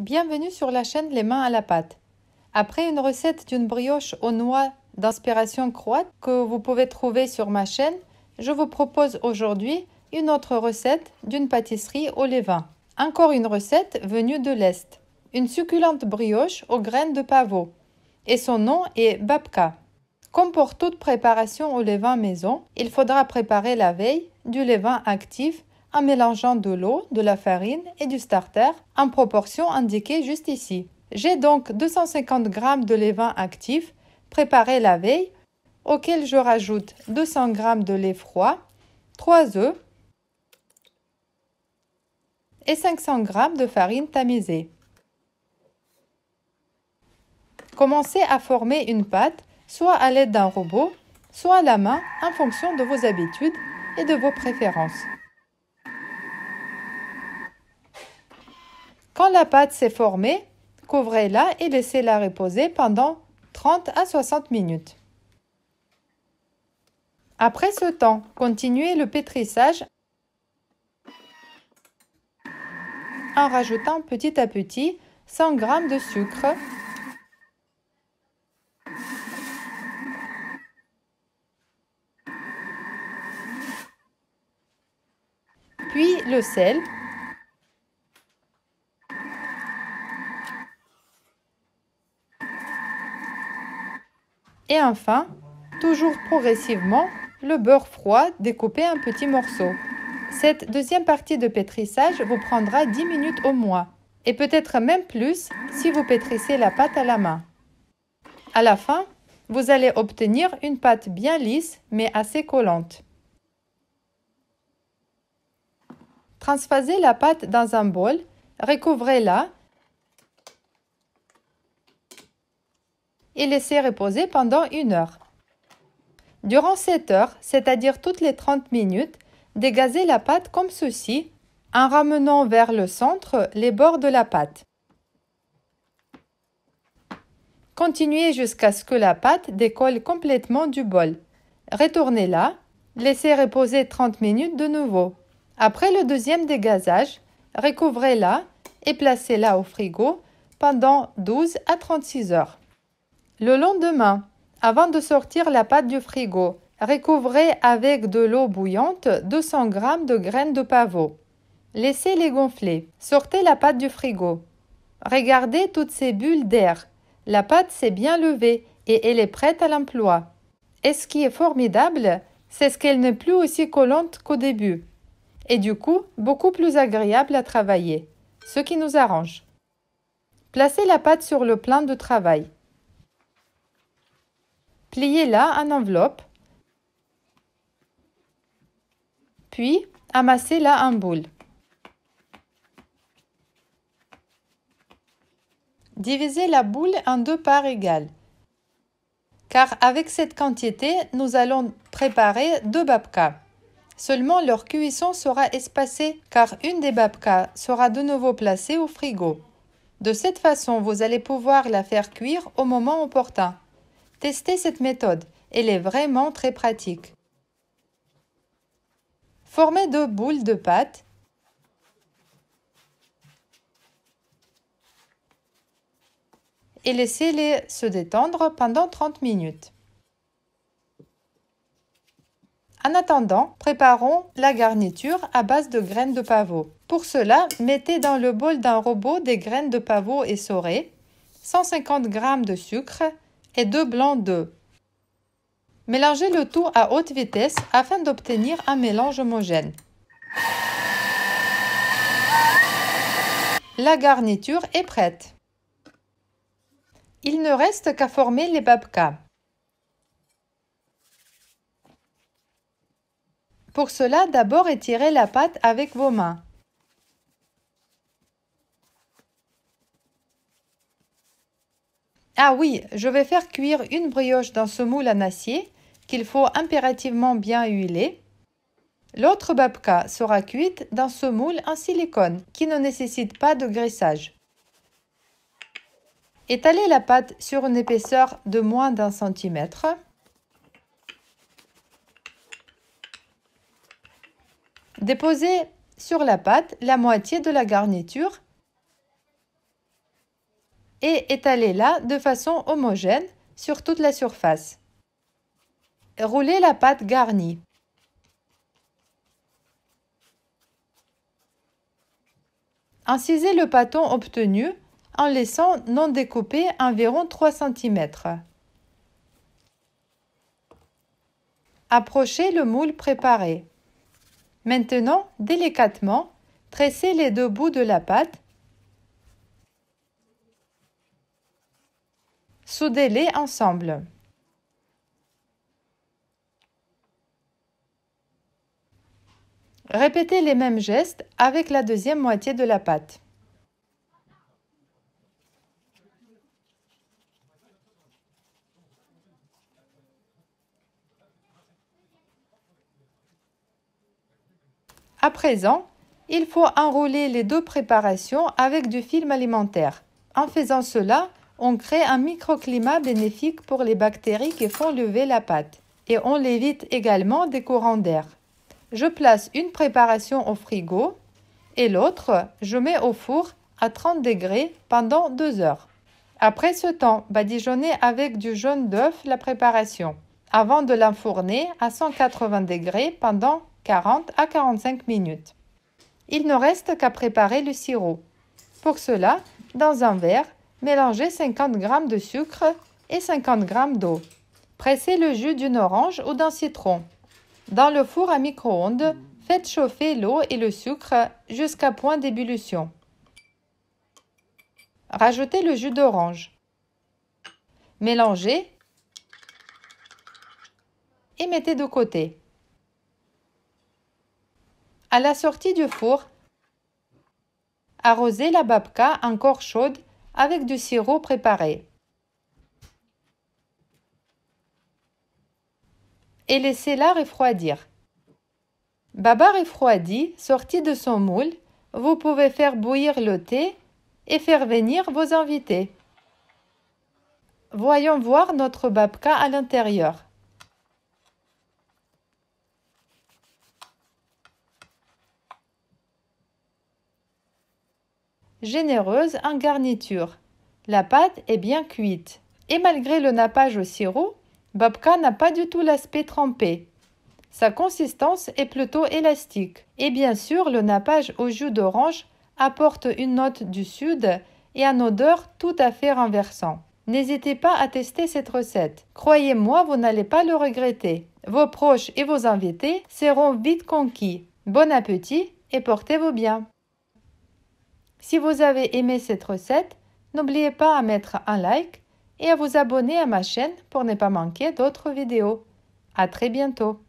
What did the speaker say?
Bienvenue sur la chaîne Les mains à la pâte. Après une recette d'une brioche aux noix d'inspiration croate que vous pouvez trouver sur ma chaîne, je vous propose aujourd'hui une autre recette d'une pâtisserie au levain. Encore une recette venue de l'Est. Une succulente brioche aux graines de pavot. Et son nom est babka. Comme pour toute préparation au levain maison, il faudra préparer la veille du levain actif en mélangeant de l'eau, de la farine et du starter en proportion indiquée juste ici. J'ai donc 250 g de lait vin actif préparé la veille auquel je rajoute 200 g de lait froid, 3 œufs et 500 g de farine tamisée. Commencez à former une pâte soit à l'aide d'un robot, soit à la main en fonction de vos habitudes et de vos préférences. Quand la pâte s'est formée, couvrez-la et laissez-la reposer pendant 30 à 60 minutes. Après ce temps, continuez le pétrissage en rajoutant petit à petit 100 g de sucre, puis le sel Et enfin, toujours progressivement, le beurre froid découpé en petit morceau. Cette deuxième partie de pétrissage vous prendra 10 minutes au moins, et peut-être même plus si vous pétrissez la pâte à la main. À la fin, vous allez obtenir une pâte bien lisse mais assez collante. Transphasez la pâte dans un bol, recouvrez-la et laisser reposer pendant une heure. Durant cette heure, c'est-à-dire toutes les 30 minutes, dégazez la pâte comme ceci en ramenant vers le centre les bords de la pâte. Continuez jusqu'à ce que la pâte décolle complètement du bol. Retournez-la, laissez reposer 30 minutes de nouveau. Après le deuxième dégazage, recouvrez-la et placez-la au frigo pendant 12 à 36 heures. Le lendemain, avant de sortir la pâte du frigo, recouvrez avec de l'eau bouillante 200 g de graines de pavot. Laissez-les gonfler. Sortez la pâte du frigo. Regardez toutes ces bulles d'air. La pâte s'est bien levée et elle est prête à l'emploi. Et ce qui est formidable, c'est qu'elle n'est plus aussi collante qu'au début. Et du coup, beaucoup plus agréable à travailler, ce qui nous arrange. Placez la pâte sur le plan de travail. Pliez la en enveloppe, puis amassez la en boule. Divisez la boule en deux parts égales, car avec cette quantité, nous allons préparer deux babkas. Seulement, leur cuisson sera espacée car une des babkas sera de nouveau placée au frigo. De cette façon, vous allez pouvoir la faire cuire au moment opportun. Testez cette méthode, elle est vraiment très pratique. Formez deux boules de pâte et laissez-les se détendre pendant 30 minutes. En attendant, préparons la garniture à base de graines de pavot. Pour cela, mettez dans le bol d'un robot des graines de pavot essorées, 150 g de sucre, et deux blancs d'œufs. Mélangez le tout à haute vitesse afin d'obtenir un mélange homogène. La garniture est prête. Il ne reste qu'à former les babkas. Pour cela, d'abord étirez la pâte avec vos mains. Ah oui, je vais faire cuire une brioche dans ce moule en acier qu'il faut impérativement bien huiler. L'autre babka sera cuite dans ce moule en silicone qui ne nécessite pas de graissage. Étalez la pâte sur une épaisseur de moins d'un centimètre. Déposez sur la pâte la moitié de la garniture et étalez-la de façon homogène sur toute la surface. Roulez la pâte garnie. Incisez le pâton obtenu en laissant non découpé environ 3 cm. Approchez le moule préparé. Maintenant, délicatement, tressez les deux bouts de la pâte Soudez-les ensemble. Répétez les mêmes gestes avec la deuxième moitié de la pâte. À présent, il faut enrouler les deux préparations avec du film alimentaire. En faisant cela, on crée un microclimat bénéfique pour les bactéries qui font lever la pâte et on l'évite également des courants d'air. Je place une préparation au frigo et l'autre, je mets au four à 30 degrés pendant 2 heures. Après ce temps, badigeonnez avec du jaune d'œuf la préparation avant de l'enfourner à 180 degrés pendant 40 à 45 minutes. Il ne reste qu'à préparer le sirop. Pour cela, dans un verre, Mélangez 50 g de sucre et 50 g d'eau. Pressez le jus d'une orange ou d'un citron. Dans le four à micro-ondes, faites chauffer l'eau et le sucre jusqu'à point d'ébullition. Rajoutez le jus d'orange. Mélangez et mettez de côté. À la sortie du four, arrosez la babka encore chaude avec du sirop préparé. Et laissez-la refroidir. Baba refroidi, sorti de son moule, vous pouvez faire bouillir le thé et faire venir vos invités. Voyons voir notre babka à l'intérieur. généreuse en garniture. La pâte est bien cuite. Et malgré le nappage au sirop, babka n'a pas du tout l'aspect trempé. Sa consistance est plutôt élastique. Et bien sûr, le nappage au jus d'orange apporte une note du sud et un odeur tout à fait renversant. N'hésitez pas à tester cette recette. Croyez-moi, vous n'allez pas le regretter. Vos proches et vos invités seront vite conquis. Bon appétit et portez-vous bien. Si vous avez aimé cette recette, n'oubliez pas à mettre un like et à vous abonner à ma chaîne pour ne pas manquer d'autres vidéos. À très bientôt!